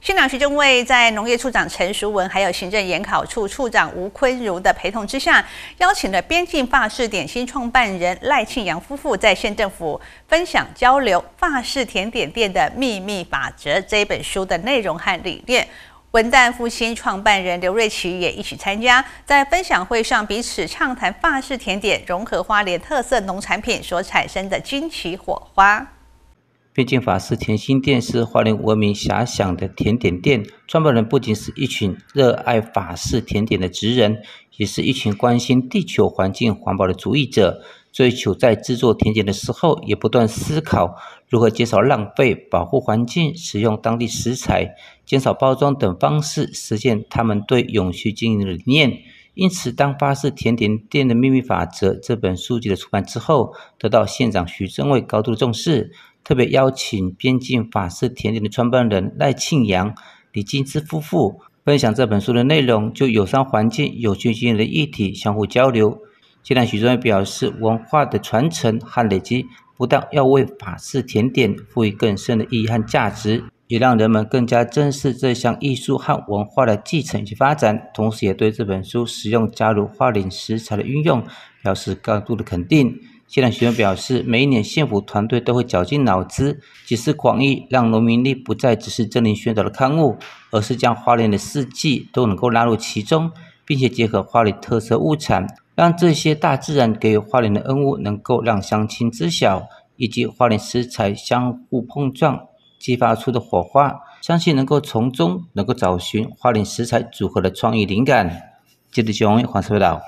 县长徐正伟在农业处长陈淑文，还有行政研考处处长吴坤如的陪同之下，邀请了边境法式点心创办人赖庆阳夫妇在县政府分享交流法式甜点店的秘密法则这一本书的内容和理念。文旦复兴创办人刘瑞奇也一起参加，在分享会上彼此畅谈法式甜点融合花莲特色农产品所产生的惊奇火花。毕竟，法式甜心店是华林闻名遐想的甜点店。创办人不仅是一群热爱法式甜点的职人，也是一群关心地球环境环保的主义者。追求在制作甜点的时候，也不断思考如何减少浪费、保护环境、使用当地食材、减少包装等方式，实现他们对永续经营的理念。因此，当《法式甜点店的秘密法则》这本书籍的出版之后，得到县长徐正伟高度的重视。特别邀请边境法式甜点的创办人赖庆阳、李金枝夫妇分享这本书的内容，就友善环境、有趣经营的议题相互交流。既然许宗瑞表示，文化的传承和累积，不但要为法式甜点赋予更深的意义和价值，也让人们更加珍视这项艺术和文化的继承与发展。同时，也对这本书使用加入花莲食材的运用表示高度的肯定。现在学员表示，每一年县府团队都会绞尽脑汁，集思广益，让农民力不再只是政令宣导的刊物，而是将花莲的四季都能够纳入其中，并且结合花莲特色物产，让这些大自然给予花莲的恩物能够让乡亲知晓，以及花莲食材相互碰撞激发出的火花，相信能够从中能够找寻花莲食材组合的创意灵感。记者江宏毅，花莲报道。